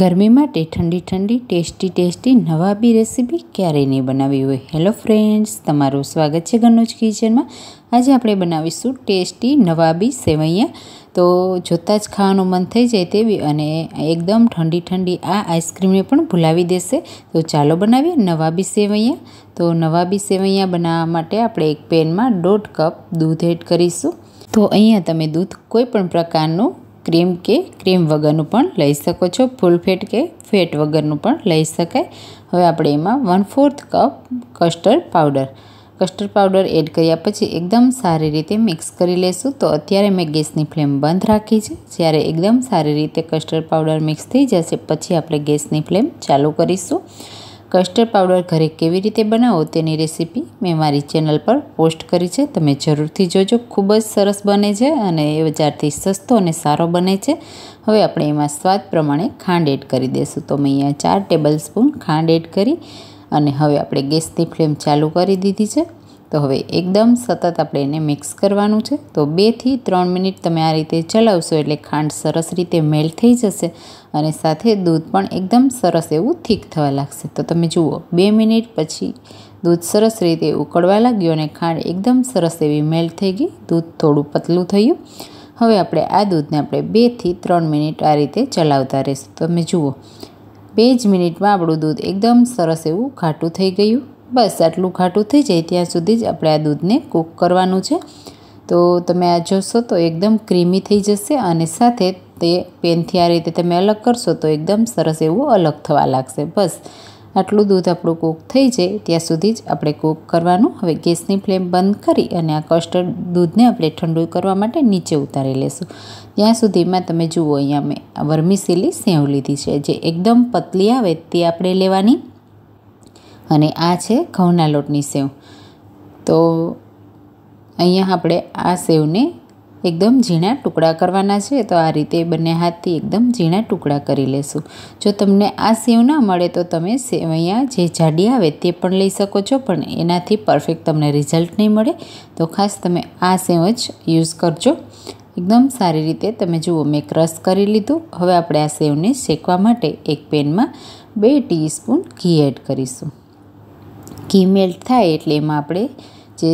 ગરમી માટે ઠંડી ઠંડી ટેસ્ટી ટેસ્ટી નવાબી રેસીપી ક્યારેય નહીં બનાવી હોય હેલો ફ્રેન્ડ્સ તમારું સ્વાગત છે ઘરનું કિચનમાં આજે આપણે બનાવીશું ટેસ્ટી નવાબી સેવૈયા તો જોતાં જ ખાવાનું મન થઈ જાય તેવી અને એકદમ ઠંડી ઠંડી આ આઈસ્ક્રીમને પણ ભૂલાવી દેશે તો ચાલો બનાવીએ નવાબી સેવૈયા તો નવાબી સેવૈયા બનાવવા માટે આપણે એક પેનમાં દોઢ કપ દૂધ એડ કરીશું તો અહીંયા તમે દૂધ કોઈ પણ પ્રકારનું ક્રીમ કે ક્રીમ વગરનું પણ લઈ શકો છો ફૂલ ફેટ કે ફેટ વગરનું પણ લઈ શકાય હવે આપણે એમાં one fourth cup custard powder custard powder add કર્યા પછી એકદમ સારી રીતે મિક્સ કરી લેશું તો અત્યારે મેં ગેસની ફ્લેમ બંધ રાખી છે જ્યારે એકદમ સારી રીતે કસ્ટર્ડ પાવડર મિક્સ થઈ જશે પછી આપણે ગેસની ફ્લેમ ચાલુ કરીશું કસ્ટર્ડ પાવડર ઘરે કેવી રીતે બનાવો તેની રેસીપી મેં મારી ચેનલ પર પોસ્ટ કરી છે તમે જરૂરથી જોજો ખૂબ જ સરસ બને છે અને એ બજારથી સસ્તો અને સારો બને છે હવે આપણે એમાં સ્વાદ પ્રમાણે ખાંડ એડ કરી દઈશું તો મેં અહીંયા ચાર ટેબલ સ્પૂન ખાંડ એડ કરી અને હવે આપણે ગેસની ફ્લેમ ચાલુ કરી દીધી છે તો હવે એકદમ સતત આપણે એને મિક્સ કરવાનું છે તો બેથી ત્રણ મિનિટ તમે આ રીતે ચલાવશો એટલે ખાંડ સરસ રીતે મેલ્ટ થઈ જશે અને સાથે દૂધ પણ એકદમ સરસ એવું થીક થવા લાગશે તો તમે જુઓ બે મિનિટ પછી દૂધ સરસ રીતે ઉકળવા લાગ્યું અને ખાંડ એકદમ સરસ એવી મેલ્ટ થઈ ગઈ દૂધ થોડું પતલું થયું હવે આપણે આ દૂધને આપણે બેથી ત્રણ મિનિટ આ રીતે ચલાવતા રહીશું તમે જુઓ બે જ મિનિટમાં આપણું દૂધ એકદમ સરસ એવું ઘાટું થઈ ગયું બસ આટલું ઘાટું થઈ જાય ત્યાં સુધી જ આપણે આ દૂધને કૂક કરવાનું છે તો તમે આ જોશો તો એકદમ ક્રીમી થઈ જશે અને સાથે તે પેનથી આ રીતે તમે અલગ કરશો તો એકદમ સરસ એવું અલગ થવા લાગશે બસ આટલું દૂધ આપણું કૂક થઈ જાય ત્યાં સુધી જ આપણે કૂક કરવાનું હવે ગેસની ફ્લેમ બંધ કરી અને આ કસ્ટર્ડ દૂધને આપણે ઠંડુ કરવા માટે નીચે ઉતારી લેશું ત્યાં સુધીમાં તમે જુઓ અહીંયા મેં વર્મીસેલી સેવ લીધી છે જે એકદમ પતલી આવે તે આપણે લેવાની અને આ છે ઘઉંના લોટની સેવ તો અહીંયા આપણે આ સેવને એકદમ ઝીણા ટુકડા કરવાના છે તો આ રીતે બંને હાથથી એકદમ ઝીણા ટુકડા કરી લેશું જો તમને આ સેવ ના મળે તો તમે સેવ અહીંયા જે જાડી આવે તે પણ લઈ શકો છો પણ એનાથી પરફેક્ટ તમને રિઝલ્ટ નહીં મળે તો ખાસ તમે આ સેવ જ યુઝ કરજો એકદમ સારી રીતે તમે જુઓ મેં ક્રશ કરી લીધું હવે આપણે આ સેવને શેકવા માટે એક પેનમાં બે ટીસ્પૂન ઘી એડ કરીશું ઘી મેલ્ટ થાય એટલે એમાં આપણે જે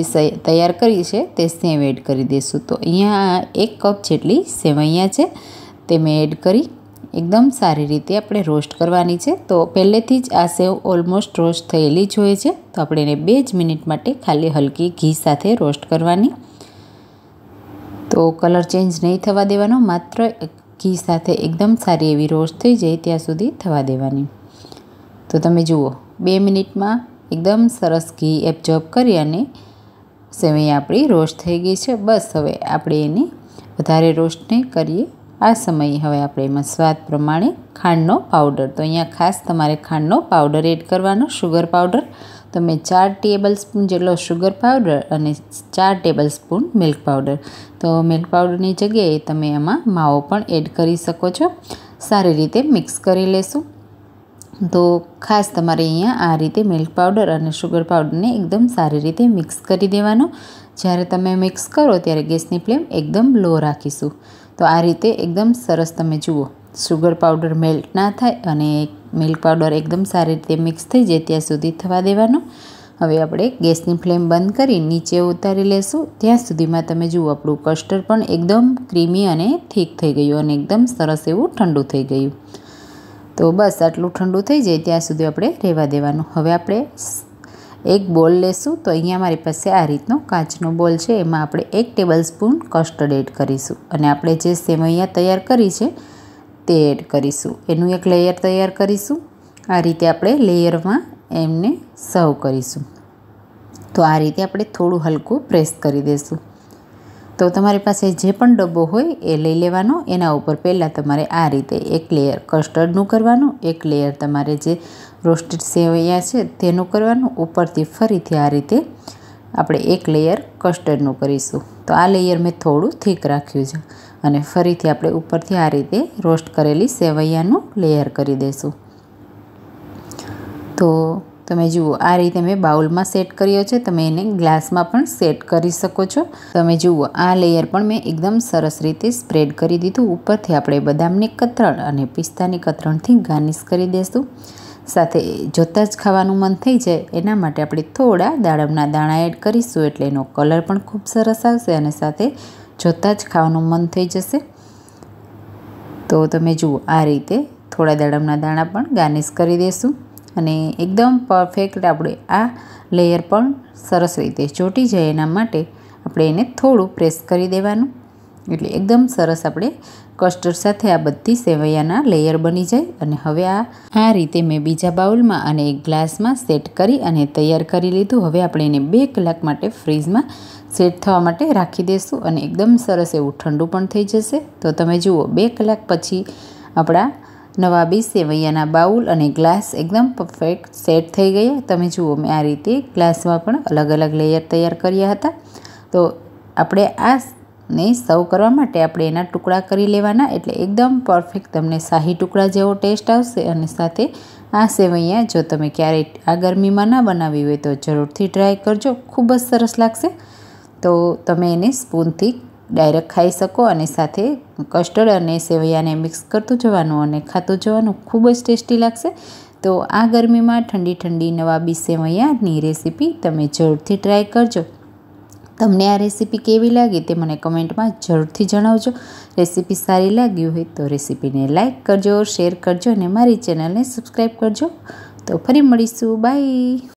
તૈયાર કરી છે તે સેવ એડ કરી દઈશું તો અહીંયા એક કપ જેટલી સેવ અહીંયા છે તે મેં એડ કરી એકદમ સારી રીતે આપણે રોસ્ટ કરવાની છે તો પહેલેથી જ આ સેવ ઓલમોસ્ટ રોસ્ટ થયેલી જ હોય છે તો આપણે એને બે જ મિનિટ માટે ખાલી હલકી ઘી સાથે રોસ્ટ કરવાની તો કલર ચેન્જ નહીં થવા દેવાનો માત્ર ઘી સાથે એકદમ સારી એવી રોસ્ટ થઈ જાય ત્યાં સુધી થવા દેવાની તો તમે જુઓ બે મિનિટમાં એકદમ સરસ ઘી એબ્ઝોર્બ કરી અને સેવઈ આપણી રોસ્ટ થઈ ગઈ છે બસ હવે આપણે એને વધારે રોસ્ટને કરીએ આ સમયે હવે આપણે એમાં સ્વાદ પ્રમાણે ખાંડનો પાવડર તો અહીંયા ખાસ તમારે ખાંડનો પાવડર એડ કરવાનો શુગર પાવડર તમે ચાર ટેબલ સ્પૂન જેટલો શુગર પાવડર અને ચાર ટેબલ સ્પૂન મિલ્ક પાવડર તો મિલ્ક પાવડરની જગ્યાએ તમે એમાં માવો પણ એડ કરી શકો છો સારી રીતે મિક્સ કરી લેશું તો ખાસ તમારે અહીંયા આ રીતે મિલ્ક પાવડર અને શુગર પાવડરને એકદમ સારી રીતે મિક્સ કરી દેવાનો જ્યારે તમે મિક્સ કરો ત્યારે ગેસની ફ્લેમ એકદમ લો રાખીશું તો આ રીતે એકદમ સરસ તમે જુઓ શુગર પાવડર મેલ્ટ ના થાય અને મિલ્ક પાવડર એકદમ સારી રીતે મિક્સ થઈ જાય ત્યાં સુધી થવા દેવાનો હવે આપણે ગેસની ફ્લેમ બંધ કરી નીચે ઉતારી લેશું ત્યાં સુધીમાં તમે જુઓ આપણું કસ્ટર્ડ પણ એકદમ ક્રીમી અને થીક થઈ ગયું અને એકદમ સરસ એવું ઠંડુ થઈ ગયું તો બસ આટલું ઠંડુ થઈ જાય ત્યાં સુધી આપણે રહેવા દેવાનું હવે આપણે એક બોલ લેશું તો અહીંયા મારી પાસે આ રીતનો કાચનો બોલ છે એમાં આપણે એક ટેબલ સ્પૂન કસ્ટર્ડ એડ કરીશું અને આપણે જે સેવૈયા તૈયાર કરી છે તે એડ કરીશું એનું એક લેયર તૈયાર કરીશું આ રીતે આપણે લેયરમાં એમને સર્વ કરીશું તો આ રીતે આપણે થોડું હલકું પ્રેસ કરી દઈશું તો તમારી પાસે જે પણ ડબ્બો હોય એ લઈ લેવાનો એના ઉપર પહેલાં તમારે આ રીતે એક લેયર કસ્ટર્ડનું કરવાનું એક લેયર તમારે જે રોસ્ટેડ સેવૈયા છે તેનું કરવાનું ઉપરથી ફરીથી આ રીતે આપણે એક લેયર કસ્ટર્ડનું કરીશું તો આ લેયર મેં થોડું થીક રાખ્યું છે અને ફરીથી આપણે ઉપરથી આ રીતે રોસ્ટ કરેલી સેવૈયાનું લેયર કરી દઈશું તો તમે જુઓ આ રીતે મેં બાઉલમાં સેટ કર્યો છે તમે એને ગ્લાસમાં પણ સેટ કરી શકો છો તમે જુઓ આ લેયર પણ મેં એકદમ સરસ રીતે સ્પ્રેડ કરી દીધું ઉપરથી આપણે બદામની કતરણ અને પિસ્તાની કતરણથી ગાર્નિશ કરી દઈશું સાથે જોતાં જ ખાવાનું મન થઈ જાય એના માટે આપણે થોડા દાડમના દાણા એડ કરીશું એટલે એનો કલર પણ ખૂબ સરસ આવશે અને સાથે જોતાં જ ખાવાનું મન થઈ જશે તો તમે જુઓ આ રીતે થોડા દાડમના દાણા પણ ગાર્નિશ કરી દઈશું અને એકદમ પરફેક્ટ આપણે આ લેયર પણ સરસ રીતે ચોંટી જાય એના માટે આપણે એને થોડું પ્રેસ કરી દેવાનું એટલે એકદમ સરસ આપણે કસ્ટર્ડ સાથે આ બધી સેવૈયાના લેયર બની જાય અને હવે આ આ રીતે મેં બીજા બાઉલમાં અને એક ગ્લાસમાં સેટ કરી અને તૈયાર કરી લીધું હવે આપણે એને બે કલાક માટે ફ્રીજમાં સેટ થવા માટે રાખી દઈશું અને એકદમ સરસ એવું ઠંડુ પણ થઈ જશે તો તમે જુઓ બે કલાક પછી આપણા નવાબી સેવૈયાના બાઉલ અને ગ્લાસ એકદમ પરફેક્ટ સેટ થઈ ગયા તમે જુઓ મેં આ રીતે ગ્લાસમાં પણ અલગ અલગ લેયર તૈયાર કર્યા હતા તો આપણે આ ને સર્વ કરવા માટે આપણે એના ટુકડા કરી લેવાના એટલે એકદમ પરફેક્ટ તમને શાહી ટુકડા જેવો ટેસ્ટ આવશે અને સાથે આ સેવૈયા જો તમે ક્યારેય આ ગરમીમાં ના બનાવી હોય તો જરૂરથી ટ્રાય કરજો ખૂબ જ સરસ લાગશે તો તમે એને સ્પૂનથી ડાયરેક્ટ ખાઈ શકો અને સાથે કસ્ટર્ડ અને સેવૈયાને મિક્સ કરતું જવાનું અને ખાતું જવાનું ખૂબ જ ટેસ્ટી લાગશે તો આ ગરમીમાં ઠંડી ઠંડી નવાબી સેવૈયાની રેસીપી તમે જરૂરથી ટ્રાય કરજો તમને આ રેસીપી કેવી લાગી તે મને કમેન્ટમાં જરૂરથી જણાવજો રેસીપી સારી લાગી હોય તો રેસીપીને લાઇક કરજો શેર કરજો અને મારી ચેનલને સબસ્ક્રાઈબ કરજો તો ફરી મળીશું બાય